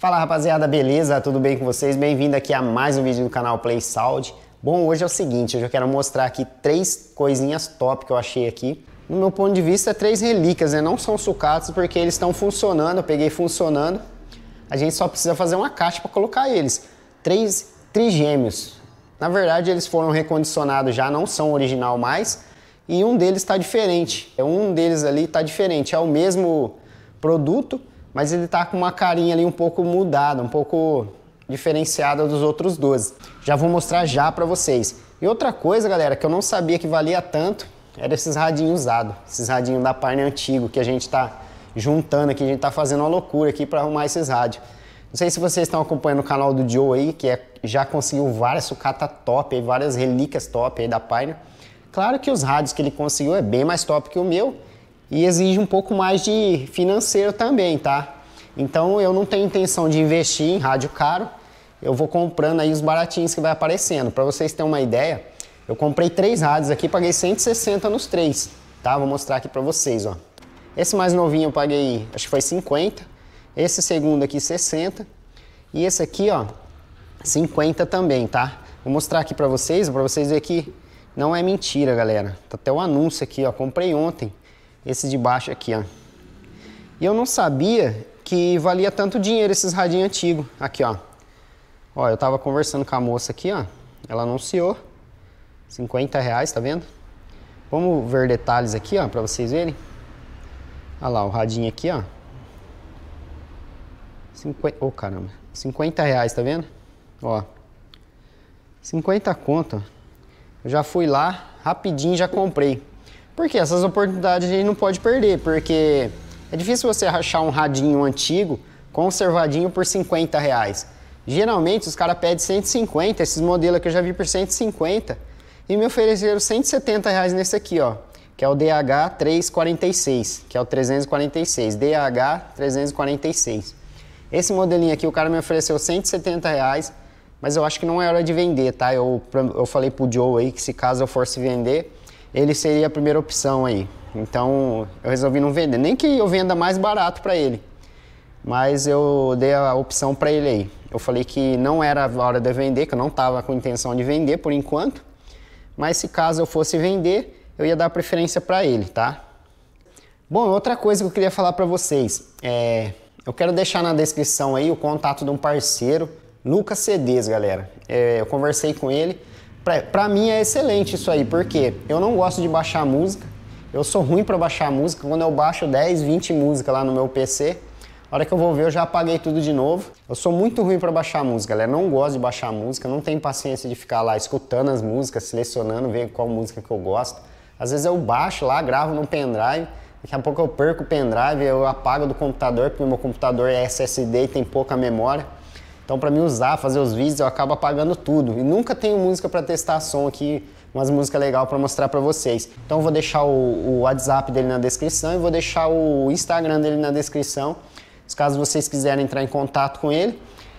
Fala rapaziada, beleza? Tudo bem com vocês? Bem-vindo aqui a mais um vídeo do canal Play Sound. Bom, hoje é o seguinte, eu já quero mostrar aqui três coisinhas top que eu achei aqui. No meu ponto de vista, três relíquias, né? Não são sucatos porque eles estão funcionando, eu peguei funcionando. A gente só precisa fazer uma caixa para colocar eles. Três trigêmeos. Na verdade, eles foram recondicionados já, não são original mais. E um deles está diferente. É, um deles ali está diferente. É o mesmo produto, mas ele tá com uma carinha ali um pouco mudada, um pouco diferenciada dos outros 12. Já vou mostrar já para vocês. E outra coisa, galera, que eu não sabia que valia tanto, era esses radinhos usados, esses radinhos da Parne antigo que a gente tá juntando aqui, a gente tá fazendo uma loucura aqui para arrumar esses rádios. Não sei se vocês estão acompanhando o canal do Joe aí, que é, já conseguiu várias sucata top, aí, várias relíquias top aí da Pioneer. Claro que os rádios que ele conseguiu é bem mais top que o meu, e exige um pouco mais de financeiro também, tá? Então eu não tenho intenção de investir em rádio caro, eu vou comprando aí os baratinhos que vai aparecendo. Para vocês terem uma ideia, eu comprei três rádios aqui, paguei 160 nos três, tá? Vou mostrar aqui para vocês, ó. Esse mais novinho eu paguei, acho que foi 50, esse segundo aqui 60 e esse aqui, ó, 50 também, tá? Vou mostrar aqui para vocês, para vocês verem que não é mentira, galera. Tá até o um anúncio aqui, ó, comprei ontem esse de baixo aqui, ó. E eu não sabia que valia tanto dinheiro esses radinhos antigos. Aqui, ó. Ó, eu tava conversando com a moça aqui, ó. Ela anunciou. 50 reais, tá vendo? Vamos ver detalhes aqui, ó, pra vocês verem. Olha lá, o radinho aqui, ó. 50... Oh, caramba. 50 reais, tá vendo? Ó. 50 conto. Eu já fui lá, rapidinho já comprei. Porque essas oportunidades a gente não pode perder, porque é difícil você achar um radinho antigo, conservadinho, por 50 reais. Geralmente os caras pedem 150, esses modelos que eu já vi por 150, e me ofereceram 170 reais nesse aqui, ó, que é o DH346, que é o 346, DH346. Esse modelinho aqui o cara me ofereceu 170 reais, mas eu acho que não é hora de vender, tá? Eu, eu falei pro Joe aí que se caso eu fosse vender, ele seria a primeira opção aí. Então eu resolvi não vender, nem que eu venda mais barato para ele, mas eu dei a opção para ele aí. Eu falei que não era a hora de vender, que eu não estava com intenção de vender por enquanto, mas se caso eu fosse vender, eu ia dar preferência para ele, tá? Bom, outra coisa que eu queria falar para vocês é, eu quero deixar na descrição aí o contato de um parceiro, Lucas Cedes, galera. É, eu conversei com ele Pra, mim é excelente isso aí, porque eu não gosto de baixar música, eu sou ruim para baixar música, quando eu baixo 10, 20 músicas lá no meu PC, a hora que eu vou ver eu já apaguei tudo de novo. Eu sou muito ruim para baixar música, galera, não gosto de baixar música, não tenho paciência de ficar lá escutando as músicas, selecionando, ver qual música que eu gosto. Às vezes eu baixo lá, gravo no pendrive, daqui a pouco eu perco o pendrive, eu apago do computador, porque meu computador é SSD e tem pouca memória. Então, para mim usar, fazer os vídeos, eu acabo apagando tudo. E nunca tenho música para testar som aqui, umas músicas legal para mostrar para vocês. Então, eu vou deixar o, o, WhatsApp dele na descrição e vou deixar o Instagram dele na descrição. Caso vocês quiserem entrar em contato com ele,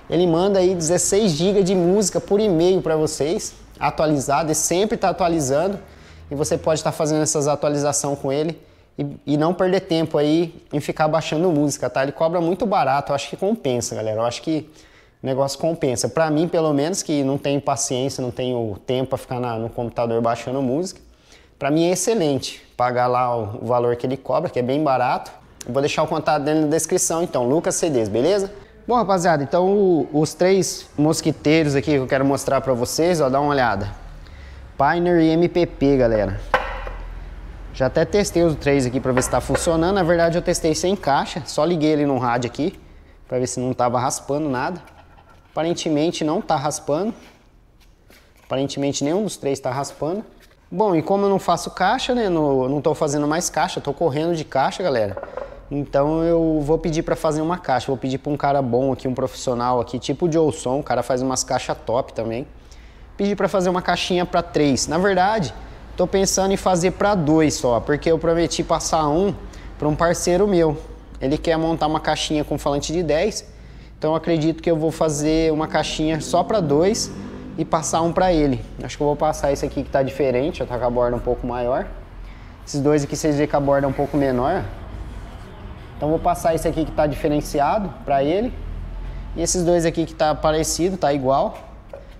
ele manda aí 16 GB de música por e-mail para vocês, atualizado, e sempre está atualizando. E você pode estar tá fazendo essas atualizações com ele e, não perder tempo aí em ficar baixando música, tá? Ele cobra muito barato, eu acho que compensa, galera. Eu acho que o negócio compensa. Para mim, pelo menos, que não tenho paciência, não tenho tempo para ficar na, no computador baixando música, para mim é excelente pagar lá o, o valor que ele cobra, que é bem barato. vou deixar o contato dele na descrição, então, Lucas CDs, beleza? Bom, rapaziada, então o, os três mosquiteiros aqui que eu quero mostrar para vocês, ó, dá uma olhada. Pioneer e MPP, galera. Já até testei os três aqui para ver se está funcionando. Na verdade, eu testei sem caixa, só liguei ele no rádio aqui para ver se não tava raspando nada. Aparentemente não está raspando. Aparentemente nenhum dos três está raspando. Bom, e como eu não faço caixa, né? No, não estou fazendo mais caixa, estou correndo de caixa, galera. Então eu vou pedir para fazer uma caixa. Vou pedir para um cara bom aqui, um profissional aqui, tipo o Jolson. O cara faz umas caixas top também. Pedir para fazer uma caixinha para três. Na verdade, estou pensando em fazer para dois só, porque eu prometi passar um para um parceiro meu. Ele quer montar uma caixinha com falante de 10 então acredito que eu vou fazer uma caixinha só para dois e passar um para ele. Acho que eu vou passar esse aqui que está diferente, já tá com a borda um pouco maior. Esses dois aqui vocês veem que a borda é um pouco menor. Então vou passar esse aqui que está diferenciado para ele. E esses dois aqui que está parecido, tá igual.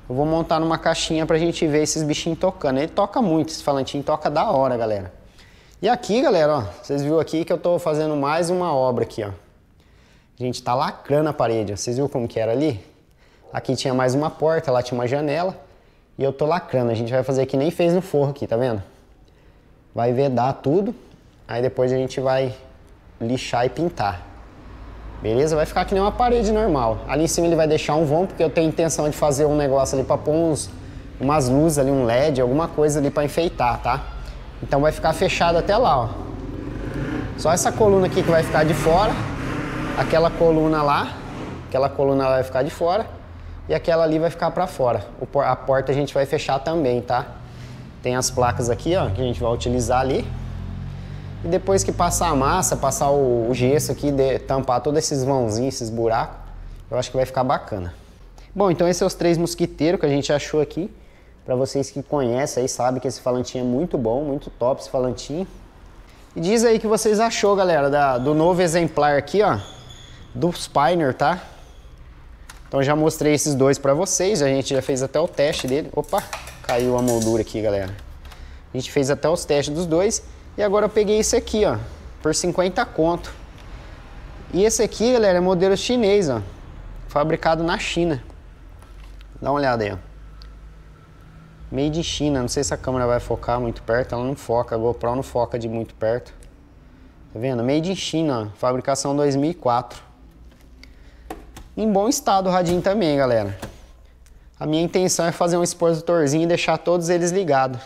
Eu vou montar numa caixinha para a gente ver esses bichinhos tocando. Ele toca muito, esse falantinho toca da hora, galera. E aqui, galera, ó, vocês viram aqui que eu estou fazendo mais uma obra aqui, ó gente tá lacrando a parede. Vocês viram como que era ali? Aqui tinha mais uma porta, lá tinha uma janela. E eu tô lacrando. A gente vai fazer que nem fez no forro aqui, tá vendo? Vai vedar tudo. Aí depois a gente vai lixar e pintar. Beleza? Vai ficar que nem uma parede normal. Ali em cima ele vai deixar um vão, porque eu tenho intenção de fazer um negócio ali pra pôr uns, umas luzes ali, um LED, alguma coisa ali pra enfeitar, tá? Então vai ficar fechado até lá, ó. Só essa coluna aqui que vai ficar de fora aquela coluna lá, aquela coluna vai ficar de fora e aquela ali vai ficar para fora. a porta a gente vai fechar também, tá? Tem as placas aqui, ó, que a gente vai utilizar ali. E depois que passar a massa, passar o, gesso aqui, de, tampar todos esses vãozinhos, esses buracos, eu acho que vai ficar bacana. Bom, então esses são os três mosquiteiros que a gente achou aqui. Para vocês que conhecem aí, sabem que esse falantinho é muito bom, muito top esse falantinho. E diz aí o que vocês achou, galera, da, do novo exemplar aqui, ó do Spiner, tá? Então já mostrei esses dois para vocês, a gente já fez até o teste dele. Opa, caiu a moldura aqui, galera. A gente fez até os testes dos dois. E agora eu peguei esse aqui, ó, por 50 conto. E esse aqui, galera, é modelo chinês, ó, fabricado na China. Dá uma olhada aí, ó. Made in China, não sei se a câmera vai focar muito perto, ela não foca, a GoPro não foca de muito perto. Tá vendo? Made in China, fabricação 2004 em bom estado o radinho também, galera. A minha intenção é fazer um expositorzinho e deixar todos eles ligados.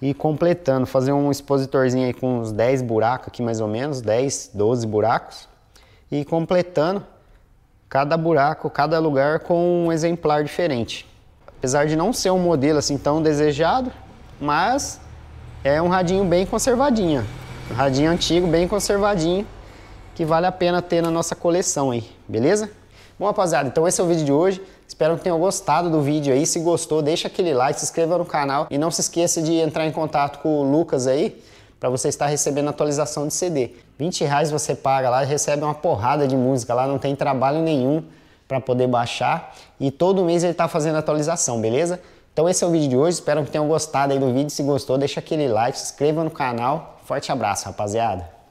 E completando, fazer um expositorzinho aí com uns 10 buracos aqui mais ou menos, 10, 12 buracos. E completando cada buraco, cada lugar com um exemplar diferente. Apesar de não ser um modelo assim tão desejado, mas é um radinho bem conservadinho. Um radinho antigo, bem conservadinho, que vale a pena ter na nossa coleção aí, beleza? Bom, rapaziada, então esse é o vídeo de hoje. Espero que tenham gostado do vídeo aí. Se gostou, deixa aquele like, se inscreva no canal e não se esqueça de entrar em contato com o Lucas aí para você estar recebendo atualização de CD. 20 reais você paga lá e recebe uma porrada de música lá, não tem trabalho nenhum para poder baixar. E todo mês ele está fazendo atualização, beleza? Então esse é o vídeo de hoje, espero que tenham gostado aí do vídeo. Se gostou, deixa aquele like, se inscreva no canal. Forte abraço, rapaziada!